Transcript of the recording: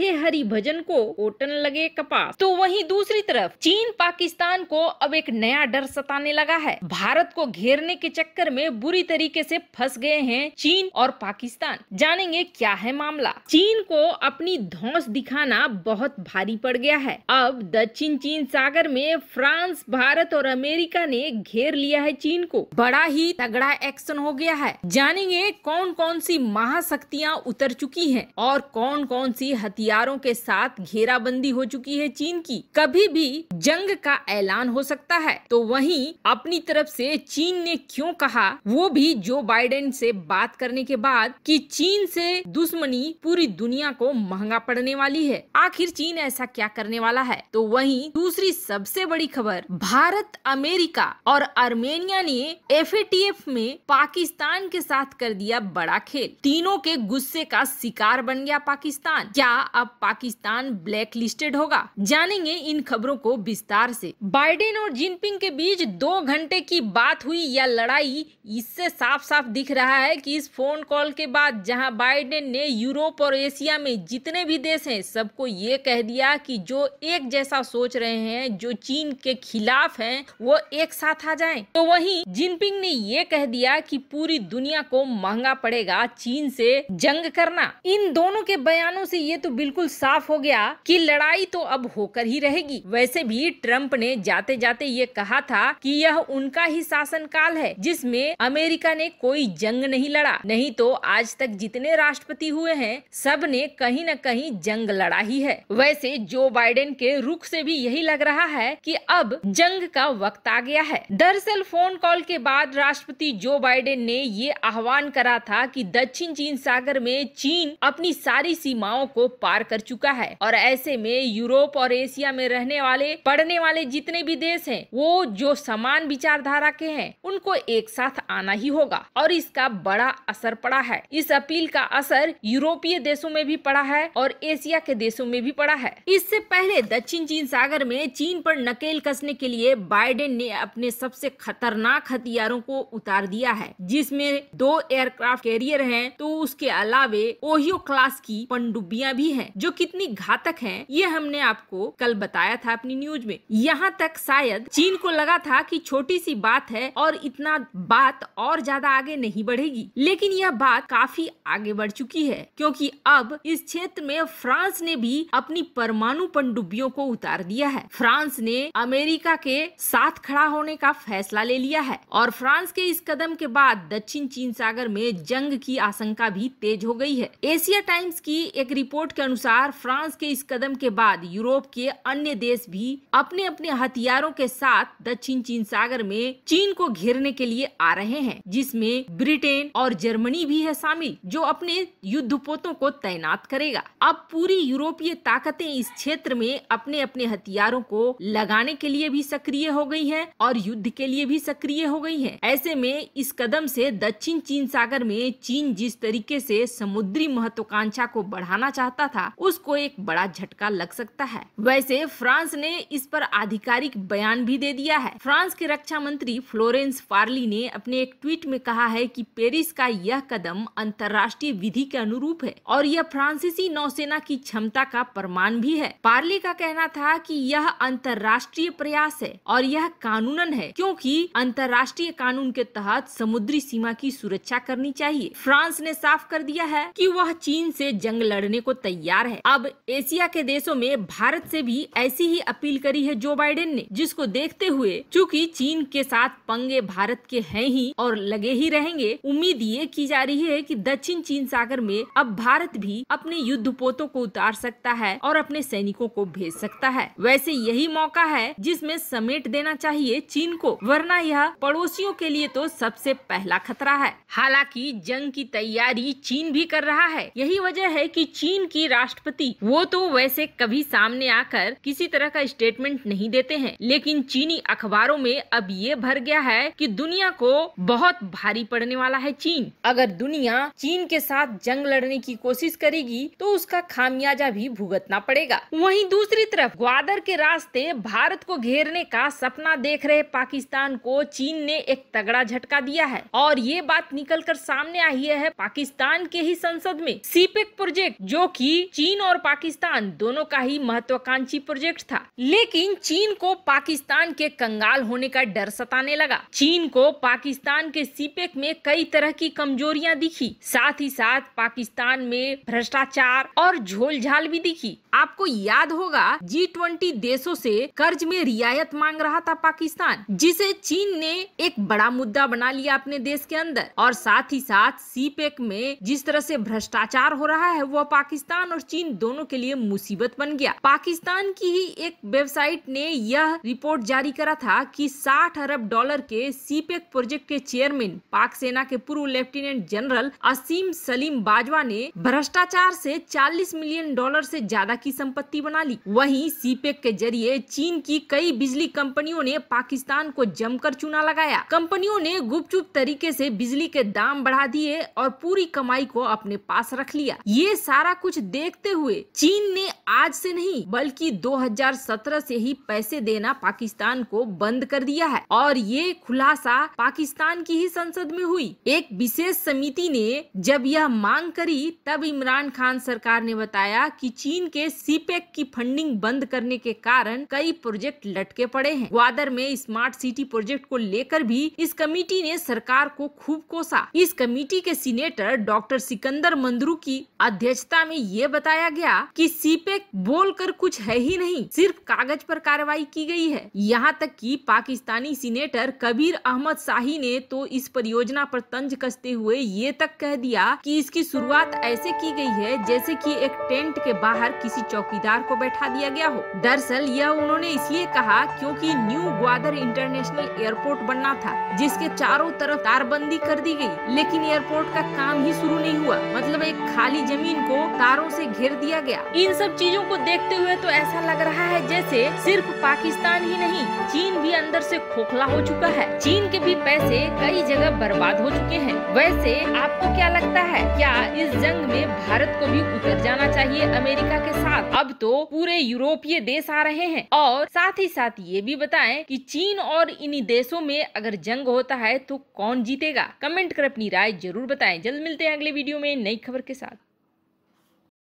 थे हरि भजन को ओटन लगे कपास तो वहीं दूसरी तरफ चीन पाकिस्तान को अब एक नया डर सताने लगा है भारत को घेरने के चक्कर में बुरी तरीके से फंस गए हैं चीन और पाकिस्तान जानेंगे क्या है मामला चीन को अपनी धौस दिखाना बहुत भारी पड़ गया है अब दक्षिण चीन सागर में फ्रांस भारत और अमेरिका ने घेर लिया है चीन को बड़ा ही तगड़ा एक्शन हो गया है जानेंगे कौन कौन सी महाशक्तियाँ उतर चुकी है और कौन कौन सी हथियार हथियारों के साथ घेराबंदी हो चुकी है चीन की कभी भी जंग का ऐलान हो सकता है तो वहीं अपनी तरफ से चीन ने क्यों कहा वो भी जो बाइडेन से बात करने के बाद कि चीन से दुश्मनी पूरी दुनिया को महंगा पड़ने वाली है आखिर चीन ऐसा क्या करने वाला है तो वहीं दूसरी सबसे बड़ी खबर भारत अमेरिका और आर्मेनिया ने एफ में पाकिस्तान के साथ कर दिया बड़ा खेल तीनों के गुस्से का शिकार बन गया पाकिस्तान क्या अब पाकिस्तान ब्लैक लिस्टेड होगा जानेंगे इन खबरों को विस्तार से बाइडेन और जिनपिंग के बीच दो घंटे की बात हुई या लड़ाई इससे साफ साफ दिख रहा है कि इस फोन कॉल के बाद जहां बाइडेन ने यूरोप और एशिया में जितने भी देश हैं सबको ये कह दिया कि जो एक जैसा सोच रहे हैं जो चीन के खिलाफ है वो एक साथ आ जाए तो वही जिनपिंग ने ये कह दिया की पूरी दुनिया को महंगा पड़ेगा चीन ऐसी जंग करना इन दोनों के बयानों से ये तो तो बिल्कुल साफ हो गया कि लड़ाई तो अब होकर ही रहेगी वैसे भी ट्रंप ने जाते जाते ये कहा था कि यह उनका ही शासनकाल है जिसमें अमेरिका ने कोई जंग नहीं लड़ा नहीं तो आज तक जितने राष्ट्रपति हुए हैं सब ने कहीं न कहीं जंग लड़ा ही है वैसे जो बाइडेन के रुख से भी यही लग रहा है कि अब जंग का वक्त आ गया है दरअसल फोन कॉल के बाद राष्ट्रपति जो बाइडेन ने ये आह्वान करा था कि दक्षिण चीन सागर में चीन अपनी सारी सीमाओं को पार कर चुका है और ऐसे में यूरोप और एशिया में रहने वाले पढ़ने वाले जितने भी देश हैं वो जो समान विचारधारा के हैं उनको एक साथ आना ही होगा और इसका बड़ा असर पड़ा है इस अपील का असर यूरोपीय देशों में भी पड़ा है और एशिया के देशों में भी पड़ा है इससे पहले दक्षिण चीन सागर में चीन पर नकेल कसने के लिए बाइडेन ने अपने सबसे खतरनाक हथियारों को उतार दिया है जिसमें दो एयरक्राफ्ट कैरियर हैं तो उसके अलावे ओहियो क्लास की पनडुब्बियां भी भी हैं जो कितनी घातक हैं ये हमने आपको कल बताया था अपनी न्यूज में यहाँ तक शायद चीन को लगा था कि छोटी सी बात है और इतना बात और ज्यादा आगे नहीं बढ़ेगी लेकिन यह बात काफी आगे बढ़ चुकी है क्योंकि अब इस क्षेत्र में फ्रांस ने भी अपनी परमाणु पनडुब्बियों को उतार दिया है फ्रांस ने अमेरिका के साथ खड़ा होने का फैसला ले लिया है और फ्रांस के इस कदम के बाद दक्षिण चीन सागर में जंग की आशंका भी तेज हो गई है एशिया टाइम्स की एक रिपोर्ट के अनुसार फ्रांस के इस कदम के बाद यूरोप के अन्य देश भी अपने अपने हथियारों के साथ दक्षिण चीन सागर में चीन को घेरने के लिए आ रहे हैं जिसमें ब्रिटेन और जर्मनी भी है शामिल जो अपने युद्ध पोतों को तैनात करेगा अब पूरी यूरोपीय ताकतें इस क्षेत्र में अपने अपने हथियारों को लगाने के लिए भी सक्रिय हो गई है और युद्ध के लिए भी सक्रिय हो गई है ऐसे में इस कदम से दक्षिण चीन सागर में चीन जिस तरीके से समुद्री महत्वाकांक्षा को बढ़ाना चाहता था उसको एक बड़ा झटका लग सकता है वैसे फ्रांस ने इस पर आधिकारिक बयान भी दे दिया है फ्रांस के रक्षा मंत्री फ्लोरेंस पार्ली ने अपने एक ट्वीट में कहा है कि पेरिस का यह कदम अंतर्राष्ट्रीय विधि के अनुरूप है और यह फ्रांसीसी नौसेना की क्षमता का प्रमाण भी है पार्ली का कहना था कि यह अंतर्राष्ट्रीय प्रयास है और यह कानूनन है क्योंकि अंतर्राष्ट्रीय कानून के तहत समुद्री सीमा की सुरक्षा करनी चाहिए फ्रांस ने साफ कर दिया है कि वह चीन से जंग लड़ने को तैयार तैयार है अब एशिया के देशों में भारत से भी ऐसी ही अपील करी है जो बाइडेन ने जिसको देखते हुए चूँकी चीन के साथ पंगे भारत के है ही और लगे ही रहेंगे उम्मीद ये की जा रही है की दक्षिण चीन सागर में अब भारत भी अपने युद्ध पोतों को उतार सकता है और अपने सैनिकों को भेज सकता है वैसे यही मौका है जिसमें समेट देना चाहिए चीन को वरना यह पड़ोसियों के लिए तो सबसे पहला खतरा है हालांकि जंग की तैयारी चीन भी कर रहा है यही वजह है कि चीन की राष्ट्रपति वो तो वैसे कभी सामने आकर किसी तरह का स्टेटमेंट नहीं देते हैं लेकिन चीनी अखबारों में अब ये भर गया है कि दुनिया को बहुत भारी पड़ने वाला है चीन अगर दुनिया चीन के साथ जंग लड़ने की कोशिश करेगी तो उसका खामियाजा भी भुगतना पड़ेगा वहीं दूसरी तरफ ग्वादर के रास्ते भारत को घेरने का सपना देख रहे पाकिस्तान को चीन ने एक तगड़ा झटका दिया है और ये बात निकल कर सामने आई है पाकिस्तान के ही संसद में सीपेक प्रोजेक्ट जो की चीन और पाकिस्तान दोनों का ही महत्वाकांक्षी प्रोजेक्ट था लेकिन चीन को पाकिस्तान के कंगाल होने का डर सताने लगा चीन को पाकिस्तान के सीपेक में कई तरह की कमजोरियां दिखी साथ ही साथ पाकिस्तान में भ्रष्टाचार और झोलझाल भी दिखी आपको याद होगा जी ट्वेंटी देशों से कर्ज में रियायत मांग रहा था पाकिस्तान जिसे चीन ने एक बड़ा मुद्दा बना लिया अपने देश के अंदर और साथ ही साथ सीपेक में जिस तरह से भ्रष्टाचार हो रहा है वो पाकिस्तान पाकिस्तान और चीन दोनों के लिए मुसीबत बन गया पाकिस्तान की ही एक वेबसाइट ने यह रिपोर्ट जारी करा था कि 60 अरब डॉलर के सीपेक प्रोजेक्ट के चेयरमैन पाक सेना के पूर्व लेफ्टिनेंट जनरल असीम सलीम बाजवा ने भ्रष्टाचार से 40 मिलियन डॉलर से ज्यादा की संपत्ति बना ली वही सीपेक के जरिए चीन की कई बिजली कंपनियों ने पाकिस्तान को जमकर चुना लगाया कंपनियों ने गुपचुप तरीके ऐसी बिजली के दाम बढ़ा दिए और पूरी कमाई को अपने पास रख लिया ये सारा कुछ देखते हुए चीन ने आज से नहीं बल्कि 2017 से ही पैसे देना पाकिस्तान को बंद कर दिया है और ये खुलासा पाकिस्तान की ही संसद में हुई एक विशेष समिति ने जब यह मांग करी तब इमरान खान सरकार ने बताया कि चीन के सीपेक की फंडिंग बंद करने के कारण कई प्रोजेक्ट लटके पड़े हैं ग्वादर में स्मार्ट सिटी प्रोजेक्ट को लेकर भी इस कमेटी ने सरकार को खूब कोसा इस कमेटी के सीनेटर डॉक्टर सिकंदर मंदरू की अध्यक्षता में ये ये बताया गया कि सीपेक बोलकर कुछ है ही नहीं सिर्फ कागज पर कार्रवाई की गई है यहाँ तक कि पाकिस्तानी सीनेटर कबीर अहमद शाही ने तो इस परियोजना पर तंज कसते हुए ये तक कह दिया कि इसकी शुरुआत ऐसे की गई है जैसे कि एक टेंट के बाहर किसी चौकीदार को बैठा दिया गया हो दरअसल यह उन्होंने इसलिए कहा क्योंकि न्यू ग्वादर इंटरनेशनल एयरपोर्ट बनना था जिसके चारों तरफ तारबंदी कर दी गई लेकिन एयरपोर्ट का काम ही शुरू नहीं हुआ मतलब एक खाली जमीन को तारों हथियारों से घेर दिया गया इन सब चीजों को देखते हुए तो ऐसा लग रहा है जैसे सिर्फ पाकिस्तान ही नहीं चीन भी अंदर से खोखला हो चुका है चीन के भी पैसे कई जगह बर्बाद हो चुके हैं वैसे आपको क्या लगता है क्या इस जंग में भारत को भी उतर जाना चाहिए अमेरिका के साथ अब तो पूरे यूरोपीय देश आ रहे हैं और साथ ही साथ ये भी बताए की चीन और इन्हीं देशों में अगर जंग होता है तो कौन जीतेगा कमेंट कर अपनी राय जरूर बताएं जल्द मिलते हैं अगले वीडियो में नई खबर के साथ